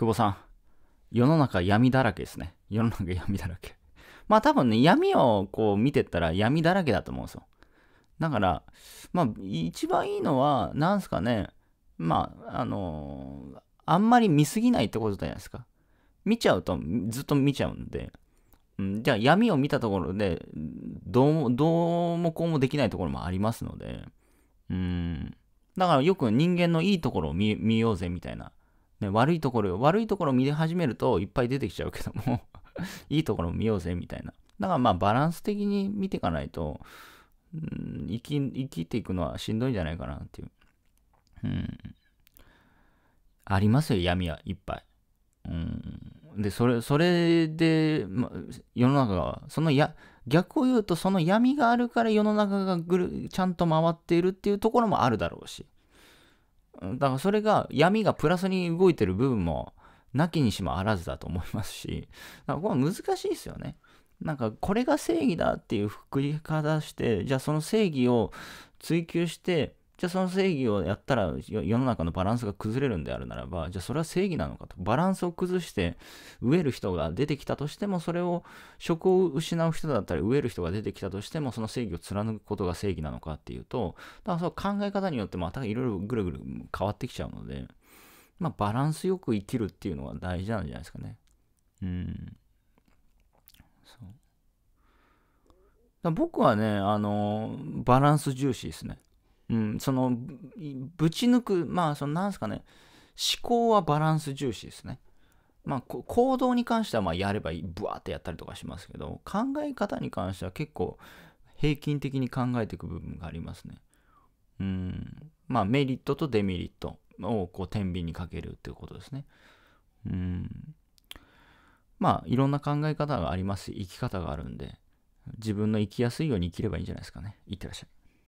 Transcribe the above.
久保さん、世の中闇だらけですね。世の中闇だらけ。まあ多分ね、闇をこう見てったら闇だらけだと思うんですよ。だから、まあ一番いいのは、なんすかね、まあ、あのー、あんまり見すぎないってことじゃないですか。見ちゃうとずっと見ちゃうんで、うん、じゃあ闇を見たところで、どうも、どうもこうもできないところもありますので、うん。だからよく人間のいいところを見ようぜみたいなね、悪いところよ。悪いところ見始めるといっぱい出てきちゃうけども いいところを見ようぜみたいな。だからまあバランス的に見ていかないと、うん、生き生きていくのはしんどいんじゃないかなっていう。うん。ありますよ、闇はいっぱい。うん、で、それ、それで、ま、世の中が、そのや、逆を言うとその闇があるから世の中がぐるちゃんと回っているっていうところもあるだろうし。だからそれが闇がプラスに動いてる部分もなきにしもあらずだと思いますし、だ からこれ難しいですよね。なんかこれが正義だっていう振りかざして、じゃあその正義を追求して、じゃあその正義をやったら世の中のバランスが崩れるんであるならば、じゃあそれは正義なのかと。バランスを崩して飢える人が出てきたとしても、それを職を失う人だったり、飢える人が出てきたとしても、その正義を貫くことが正義なのかっていうと、だからその考え方によってまたいろいろぐるぐる変わってきちゃうので、まあバランスよく生きるっていうのは大事なんじゃないですかね。うん。そう。僕はね、あのバランス重視ですね。うん、そのぶち抜くまあそのなんですかね思考はバランス重視ですね。まあ、行動に関してはまやればいいブワーってやったりとかしますけど考え方に関しては結構平均的に考えていく部分がありますね。うんまあメリットとデメリットをこう天秤にかけるっていうことですね。うんまあいろんな考え方があります生き方があるんで自分の生きやすいように生きればいいんじゃないですかね。いってらっしゃい。